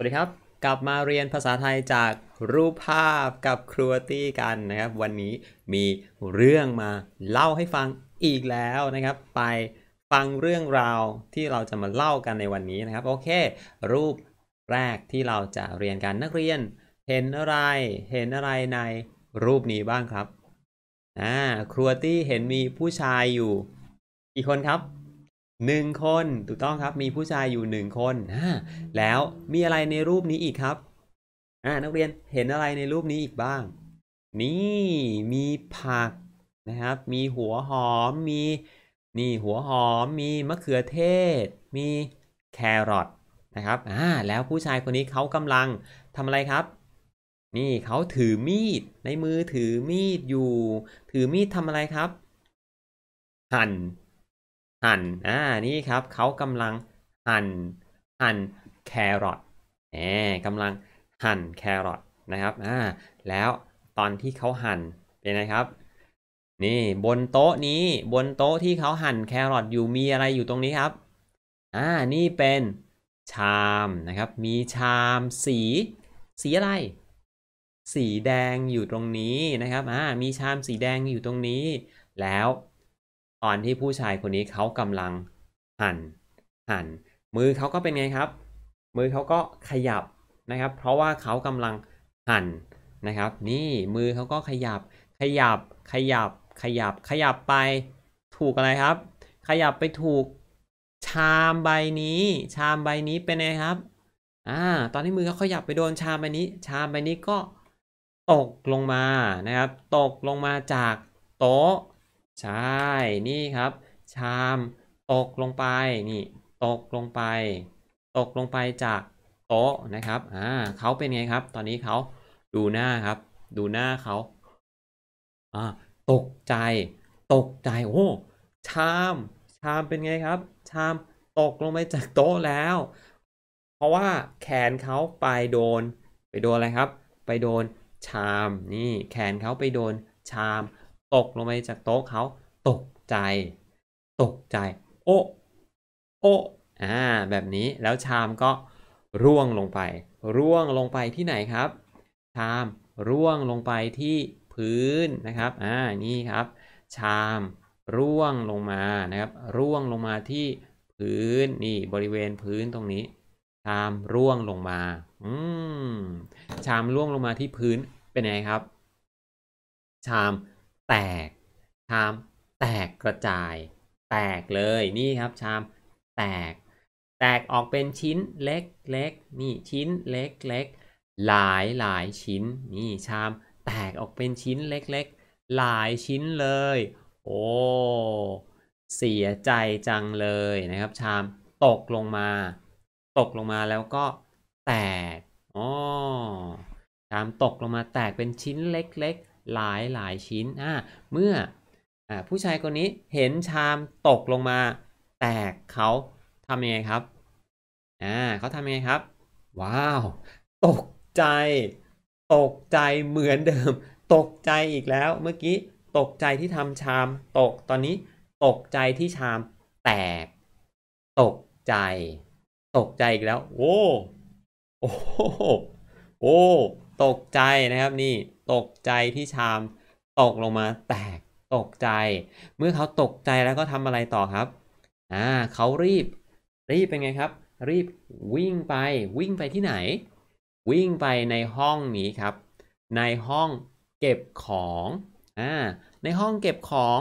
สวัสดีครับกลับมาเรียนภาษาไทยจากรูปภาพกับครัวตี้กันนะครับ วันนี้มีเรื่องมาเล่าให้ฟังอีกแล้วนะครับ ไปฟังเรื่องราวที่เราจะมาเล่ากันในวันนี้นะครับ โอเค รูปแรกที่เราจะเรียนกันนักเรียน เห็นอะไรเห็นอะไรในรูปนี้บ้างครับอ่าครัวตี้เห็นมีผู้ชายอยู่กี่คนครับหนึ่งคน ถูกต้องครับ มีผู้ชายอยู่หนึ่งคนแล้วมีอะไรในรูปนี้อีกครับ นักเรียนเห็นอะไรในรูปนี้อีกบ้าง นี่มีผักนะครับ มีหัวหอม มีนี่หัวหอม มีมะเขือเทศ มีแครอทนะครับอ่าแล้วผู้ชายคนนี้เขากำลังทำอะไรครับ นี่เขาถือมีดในมือถือมีดอยู่ ถือมีดทำอะไรครับ หั่นหั่น อ่านี่ครับเขากำลังหั่นหั่นแครอทแหมกำลังหั่นแครอทนะครับ อ่า แล้วตอนที่เขาหั่นเป็นไงครับ นี่บนโต๊ะ นี้บนโต๊ะ ที่เขาหั่นแครอทอยู่มีอะไรอยู่ตรงนี้ครับ อ่า นี่เป็นชามนะครับ มีชามสี สีอะไร สีแดงอยู่ตรงนี้นะครับ อ่า มีชามสีแดงอยู่ตรงนี้แล้วตอนที่ผู้ชายคนนี้เขากำลังหัน่นหัน่นมือเขาก็เป็นไงครับ มือเขาก็ขยับนะครับ เพราะว่าเขากำลังหั่นนะครับ นี่มือเขาก็ขยับขยับขยับขยับขยับไปถูกอะไรครับ ขยับไปถูกชามใบนี้ ชามใบนี้เป็นไงครับอ่าตอนที่มือเขาขยับไปโดนชามใบนี้ ชามใบนี้ก็ตกลงมานะครับ ตกลงมาจากโต๊ะใช่ นี่ครับ ชาม ตกลงไปนี่ ตกลงไป ตกลงไปจากโต๊ะนะครับ อ่าเขาเป็นไงครับ ตอนนี้เขาดูหน้าครับ ดูหน้าเขาอ่า ตกใจ ตกใจ โอ้ ชาม ชามเป็นไงครับ ชาม ตกลงไปจากโต๊ะแล้ว เพราะว่าแขนเขาไปโดน ไปโดนอะไรครับ ไปโดนชาม นี่ แขนเขาไปโดน ชามตกลงไปจากโต๊ะเขาตกใจ ตกใจโอ้โอ้อ่าแบบนี้แล้วชามก็ร่วงลงไป ร่วงลงไปที่ไหนครับ ชามร่วงลงไปที่พื้นนะครับอ่านี่ครับ ชามร่วงลงมานะครับ ร่วงลงมาที่พื้นนี่ บริเวณพื้นตรงนี้ ชามร่วงลงมาอืมชามร่วงลงมาที่พื้นเป็นไงครับ ชามแตก ชาม แตกกระจาย แตกเลยนี่ครับ ชาม แตก แตกออกเป็นชิ้นเล็กๆ นี่ชิ้นเล็กๆ หลายหลายชิ้น นี่ชาม แตกออกเป็นชิ้นเล็กๆ หลายชิ้นเลย โอ้ เสียใจจังเลยนะครับ ชาม ตกลงมา ตกลงมาแล้วก็แตกอ๋อชามตกลงมาแตกเป็นชิ้นเล็กหลายหลายชิ้นอ่าเมื่ออผู้ชายคนนี้เห็นชามตกลงมา แตกเขาทำยังไงครับอ่าเขาทำยังไงครับ ว้าวตกใจ ตกใจเหมือนเดิม ตกใจอีกแล้ว เมื่อกี้ตกใจที่ทำชามตกตอนนี้ ตกใจที่ชามแตก ตกใจ ตกใจอีกแล้ว โอ้โอ้โอ้ตกใจนะครับนี่ตกใจที่ชามตกลงมาแตก ตกใจ เมื่อเขาตกใจแล้วก็ทำอะไรต่อครับ อ่าเขารีบ รีบเป็นไงครับ รีบวิ่งไปวิ่งไปที่ไหน วิ่งไปในห้องนี้ครับ ในห้องเก็บของ อ่าในห้องเก็บของ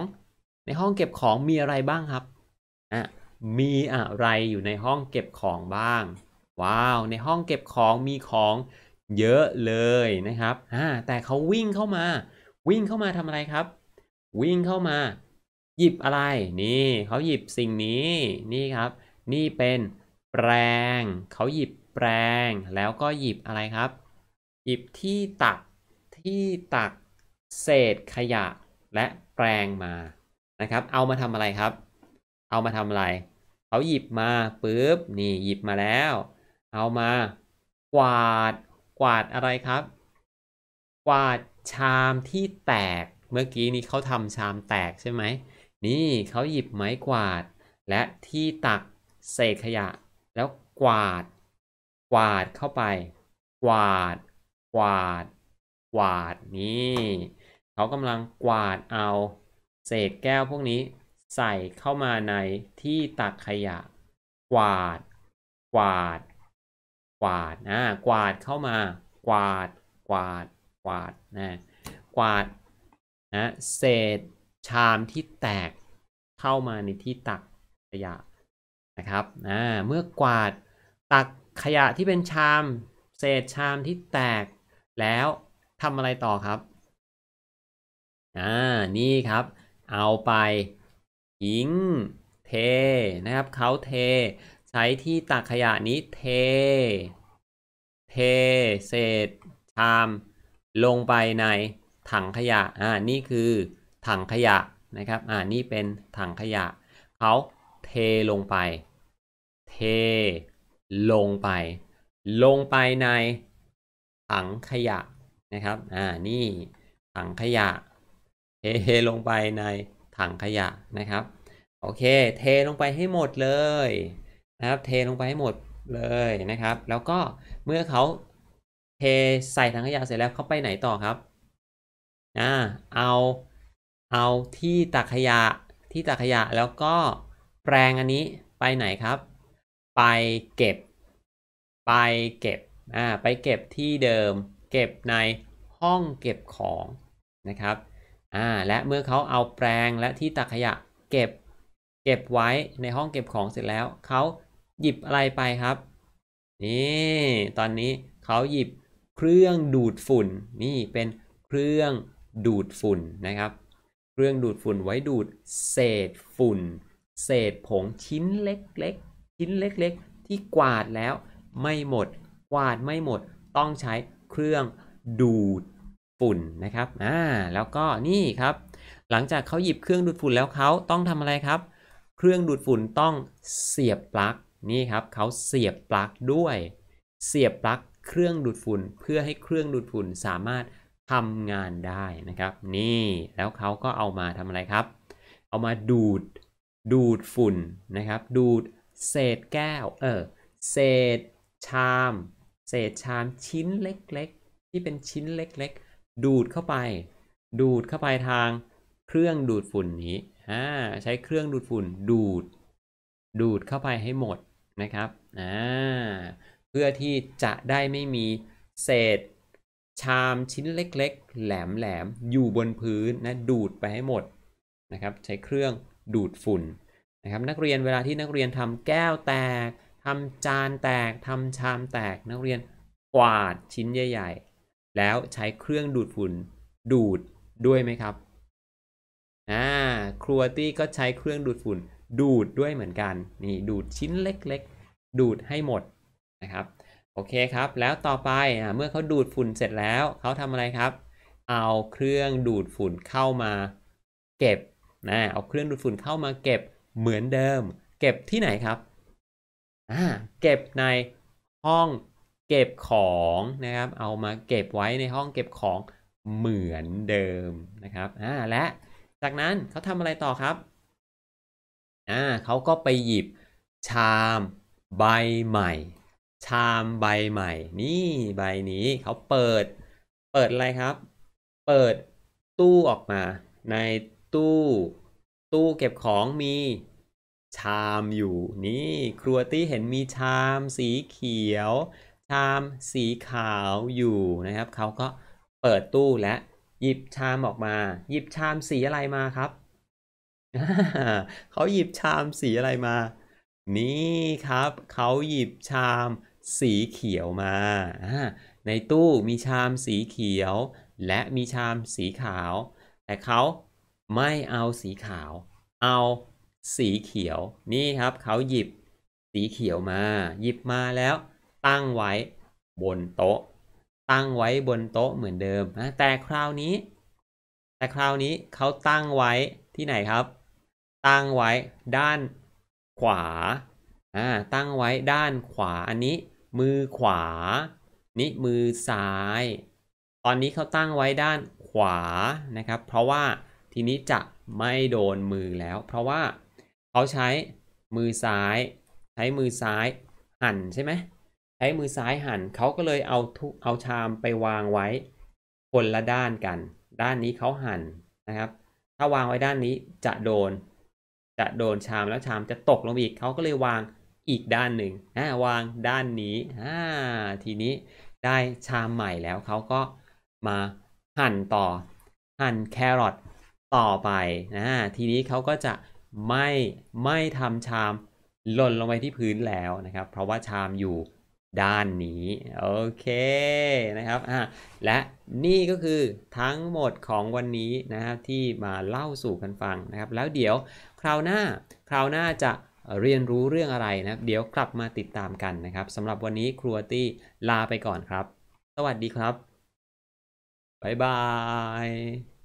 ในห้องเก็บของมีอะไรบ้างครับอ่ะมีอะไรอยู่ในห้องเก็บของบ้าง ว้าว ในห้องเก็บของมีของเยอะเลยนะครับอ่า แต่เขาวิ่งเข้ามา วิ่งเข้ามาทำอะไรครับ วิ่งเข้ามา หยิบอะไร นี่ เขาหยิบสิ่งนี้ นี่ครับ นี่เป็นแปรงเขาหยิบแปรงแล้วก็หยิบอะไรครับ หยิบที่ตัก ที่ตักเศษขยะและแปรงมา นะครับ เอามาทำอะไรครับ เอามาทำอะไรเขาหยิบมาปุ๊บ นี่หยิบมาแล้ว เอามากวาดกวาดอะไรครับ กวาดชามที่แตกเมื่อกี้นี้เขาทำชามแตกใช่ไหม นี่เขาหยิบไม้กวาด และที่ตักเศษขยะ แล้วกวาด กวาดเข้าไป กวาด กวาด กวาด นี่ เขากำลังกวาดเอา เศษแก้วพวกนี้ใส่เข้ามาในที่ตักขยะ กวาด กวาดกวาดนะกวาดเข้ามากวาด กวาดกวาดนะกวาดนะเศษชามที่แตกเข้ามาในที่ตักขยะนะครับนะเมื่อกวาดตักขยะที่เป็นชาม เศษชามที่แตก แล้วทำอะไรต่อครับอ่านี่ครับเอาไปทิ้งเท นะครับเขาเทใช้ที่ตักขยะนี้ เท เทเศษชามลงไปในถังขยะ อ่า นี่คือถังขยะนะครับ อ่า นี่เป็นถังขยะ เขาเทลงไป เทลงไป ลงไปใน ถังขยะนะครับ อ่า นี่ถังขยะ เทลงไปในถังขยะนะครับ โอเค เทลงไปให้หมดเลยนะครับเทลงไปให้หมดเลยนะครับ แล้วก็เมื่อเขาเทใส่ถังขยะเสร็จแล้วเขาไปไหนต่อครับอ่าเอาเอาที่ตักขยะที่ตักขยะแล้วก็แปลงอันนี้ไปไหนครับ ไปเก็บ ไปเก็บอ่าไปเก็บที่เดิม เก็บในห้องเก็บของนะครับอ่าและเมื่อเขาเอาแปลงและที่ตักขยะเก็บ เก็บไว้ในห้องเก็บของเสร็จแล้วเขาหยิบอะไรไปครับ นี่ ตอนนี้เขาหยิบเครื่องดูดฝุ่น นี่เป็นเครื่องดูดฝุ่นนะครับ เครื่องดูดฝุ่นไว้ดูดเศษฝุ่น เศษผงชิ้นเล็กๆ ชิ้นเล็กๆ ที่กวาดแล้วไม่หมด กวาดไม่หมดต้องใช้เครื่องดูดฝุ่นนะครับอ่าแล้วก็นี่ครับ หลังจากเขาหยิบเครื่องดูดฝุ่นแล้วเขาต้องทำอะไรครับ เครื่องดูดฝุ่นต้องเสียบปลั๊กนี่ครับเขาเสียบปลั๊กด้วย เสียบปลั๊กเครื่องดูดฝุ่นเพื่อให้เครื่องดูดฝุ่นสามารถทำงานได้นะครับ นี่แล้วเขาก็เอามาทำอะไรครับ เอามาดูด ดูดฝุ่นนะครับ ดูดเศษแก้วเออ เศษชาม เศษชามชิ้นเล็กๆ ที่เป็นชิ้นเล็กๆ ดูดเข้าไป ดูดเข้าไปทางเครื่องดูดฝุ่นนี้อ่าใช้เครื่องดูดฝุ่นดูด ดูดเข้าไปให้หมดนะครับอ่าเพื่อที่จะได้ไม่มีเศษชามชิ้นเล็กๆ แหลมๆอยู่บนพื้นนะดูดไปให้หมดนะครับใช้เครื่องดูดฝุ่นนะครับนักเรียนเวลาที่นักเรียนทำแก้วแตก ทำจานแตกทำชามแตกนักเรียนกวาดชิ้นใหญ่ ๆ แล้วใช้เครื่องดูดฝุ่นดูดด้วยไหมครับอ่าครัวตี้ก็ใช้เครื่องดูดฝุ่นดูดด้วยเหมือนกันนี่ดูดชิ้นเล็กๆ ดูดให้หมดนะครับโอเคครับแล้วต่อไปเมื่อเขาดูดฝุ่นเสร็จแล้ว เขาทำอะไรครับ เอาเครื่องดูดฝุ่นเข้ามาเก็บนะเอาเครื่องดูดฝุ่นเข้ามาเก็บเหมือนเดิม เก็บที่ไหนครับอ่าเก็บในห้องเก็บของนะครับเอามาเก็บไว้ในห้องเก็บของเหมือนเดิมนะครับอ่าและจากนั้นเขาทำอะไรต่อครับ่าเขาก็ไปหยิบชามใบใหม่ ชามใบใหม่ นี่ใบนี้ เขาเปิด เปิดอะไรครับ เปิดตู้ออกมา ในตู้ ตู้เก็บของมีชาม อยู่ นี่ ครัวตี้ เห็นมีชามสีเขียว ชามสีขาวอยู่ นะครับ เขาก็เปิดตู้และ หยิบชาม ออกมา หยิบชามสีอะไรมาครับเขาหยิบชามสีอะไรมา นี่ครับ เขาหยิบชามสีเขียวมา ในตู้มีชามสีเขียว และมีชามสีขาว แต่เขาไม่เอาสีขาว เอาสีเขียว นี่ครับเขาหยิบสีเขียวมา หยิบมาแล้ว ตั้งไว้บนโต๊ะ ตั้งไว้บนโต๊ะเหมือนเดิมแต่คราวนี้ แต่คราวนี้เขาตั้งไว้ที่ไหนครับตั้งไว้ด้านขวาอ่าตั้งไว้ด้านขวา อันนี้มือขวา นี่มือซ้าย ตอนนี้เขาตั้งไว้ด้านขวานะครับ เพราะว่าทีนี้จะไม่โดนมือแล้ว เพราะว่าเขาใช้มือซ้าย ใช้มือซ้ายหั่นใช่ไหม ใช้มือซ้ายหั่นเขาก็เลยเอาทุเอาชามไปวางไว้คนละด้านกัน ด้านนี้เขาหั่นนะครับ ถ้าวางไว้ด้านนี้จะโดนจะโดนชามแล้วชามจะตกลงอีกเขาก็เลยวางอีกด้านหนึ่งาวางด้านนี้ทีนี้ได้ชามใหม่แล้วเขาก็มาหั่นต่อหั่นแครอทต่อไปนะทีนี้เขาก็จะไม่ไม่ทำชามหล่นลงไปที่พื้นแล้วนะครับ เพราะว่าชามอยู่ด้านนี้ โอเคนะครับอ่าและนี่ก็คือทั้งหมดของวันนี้นะครับที่มาเล่าสู่กันฟังนะครับ แล้วเดี๋ยวคราวหน้าคราวหน้าจะเรียนรู้เรื่องอะไรนะรเดี๋ยวกลับมาติดตามกันนะครับสำหรับวันนี้ครัวตี้ลาไปก่อนครับ สวัสดีครับบ๊ายบาย